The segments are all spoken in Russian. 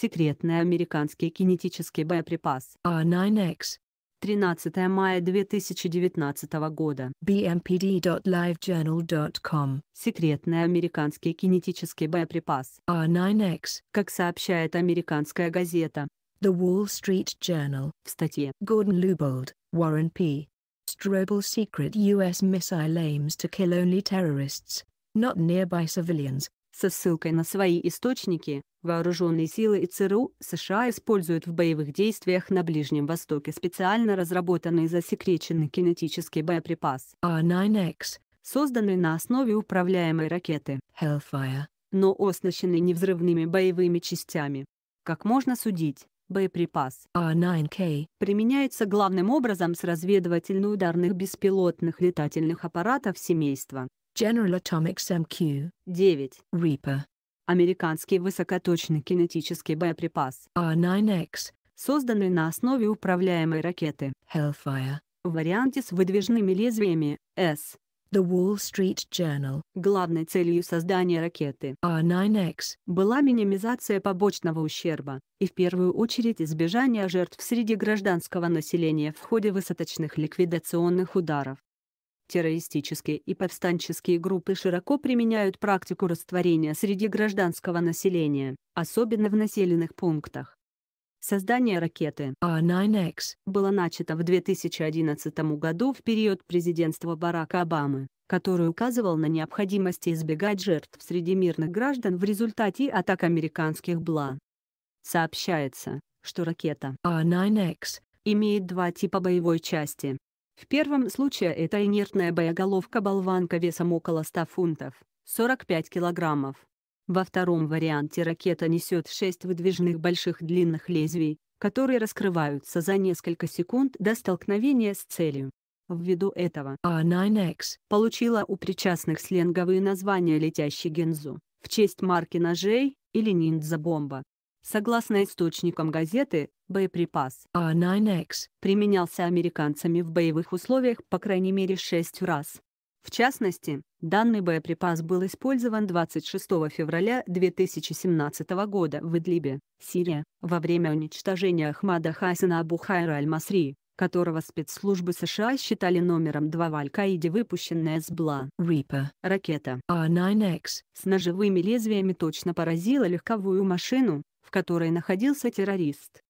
Секретный американский кинетический боеприпас. R9X. А 13 мая 2019 года. bmpd.livejournal.com Секретный американский кинетический боеприпас. R9X. А как сообщает американская газета. The Wall Street Journal. В статье Gordon Lubold, Warren P. Strobel Secret U.S. Missile Aims to Kill Only Terrorists, Not Nearby Civilians. Со ссылкой на свои источники, вооруженные силы и ЦРУ США используют в боевых действиях на Ближнем Востоке специально разработанный засекреченный кинетический боеприпас R9X, созданный на основе управляемой ракеты Hellfire, но оснащенный невзрывными боевыми частями. Как можно судить, боеприпас R9K применяется главным образом с разведывательно-ударных беспилотных летательных аппаратов семейства General Atomics MQ. 9. Reaper. Американский высокоточный кинетический боеприпас. R9X. А Созданный на основе управляемой ракеты. Hellfire. В варианте с выдвижными лезвиями, S. The Wall Street Journal. Главной целью создания ракеты R9X а была минимизация побочного ущерба и в первую очередь избежание жертв среди гражданского населения в ходе высоточных ликвидационных ударов. Террористические и повстанческие группы широко применяют практику растворения среди гражданского населения, особенно в населенных пунктах. Создание ракеты R9X было начато в 2011 году в период президентства Барака Обамы, который указывал на необходимость избегать жертв среди мирных граждан в результате атак американских БЛА. Сообщается, что ракета R9X имеет два типа боевой части в первом случае это инертная боеголовка-болванка весом около 100 фунтов, 45 килограммов. Во втором варианте ракета несет 6 выдвижных больших длинных лезвий, которые раскрываются за несколько секунд до столкновения с целью. Ввиду этого A9X получила у причастных сленговые названия летящий гензу в честь марки ножей или ниндзя-бомба. Согласно источникам газеты, боеприпас r 9 x применялся американцами в боевых условиях по крайней мере шесть раз. В частности, данный боеприпас был использован 26 февраля 2017 года в Идлибе, Сирия, во время уничтожения Ахмада Хасина Абу Хайра Аль-Масри, которого спецслужбы США считали номером 2 в Аль-Каиде выпущенная с БЛА Reaper ракета r 9 x с ножевыми лезвиями точно поразила легковую машину, в которой находился террорист.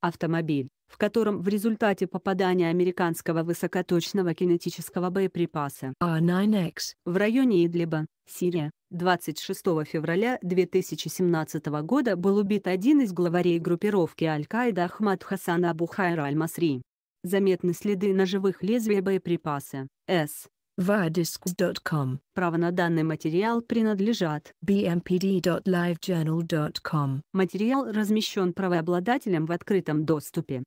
Автомобиль, в котором в результате попадания американского высокоточного кинетического боеприпаса R9X а в районе Идлиба, Сирия, 26 февраля 2017 года был убит один из главарей группировки Аль-Каида Ахмад Хасан Абу Хайр Аль-Масри. Заметны следы ножевых лезвий боеприпаса С vadiscs.com. Право на данный материал принадлежат bmpd.livejournal.com. Материал размещен правообладателем в открытом доступе.